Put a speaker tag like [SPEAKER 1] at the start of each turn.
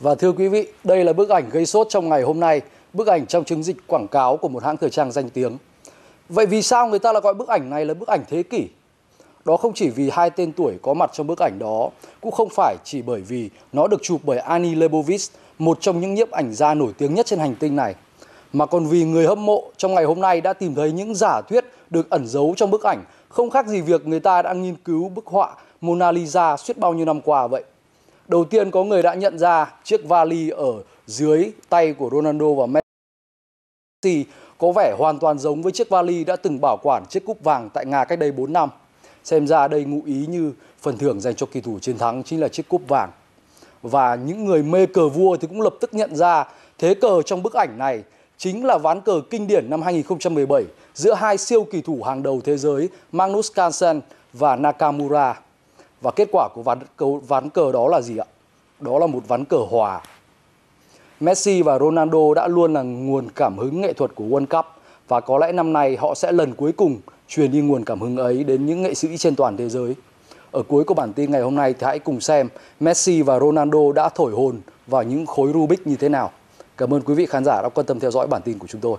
[SPEAKER 1] Và thưa quý vị, đây là bức ảnh gây sốt trong ngày hôm nay, bức ảnh trong chiến dịch quảng cáo của một hãng thời trang danh tiếng. Vậy vì sao người ta lại gọi bức ảnh này là bức ảnh thế kỷ? Đó không chỉ vì hai tên tuổi có mặt trong bức ảnh đó, cũng không phải chỉ bởi vì nó được chụp bởi Annie Leibovitz, một trong những nhiếp ảnh gia nổi tiếng nhất trên hành tinh này, mà còn vì người hâm mộ trong ngày hôm nay đã tìm thấy những giả thuyết được ẩn giấu trong bức ảnh, không khác gì việc người ta đã nghiên cứu bức họa Mona Lisa suốt bao nhiêu năm qua vậy. Đầu tiên có người đã nhận ra chiếc vali ở dưới tay của Ronaldo và Messi có vẻ hoàn toàn giống với chiếc vali đã từng bảo quản chiếc cúp vàng tại Nga cách đây 4 năm. Xem ra đây ngụ ý như phần thưởng dành cho kỳ thủ chiến thắng chính là chiếc cúp vàng. Và những người mê cờ vua thì cũng lập tức nhận ra thế cờ trong bức ảnh này chính là ván cờ kinh điển năm 2017 giữa hai siêu kỳ thủ hàng đầu thế giới Magnus Carlsen và Nakamura. Và kết quả của ván cờ, ván cờ đó là gì ạ? Đó là một ván cờ hòa. Messi và Ronaldo đã luôn là nguồn cảm hứng nghệ thuật của World Cup và có lẽ năm nay họ sẽ lần cuối cùng truyền đi nguồn cảm hứng ấy đến những nghệ sĩ trên toàn thế giới. Ở cuối của bản tin ngày hôm nay thì hãy cùng xem Messi và Ronaldo đã thổi hồn vào những khối Rubik như thế nào. Cảm ơn quý vị khán giả đã quan tâm theo dõi bản tin của chúng tôi.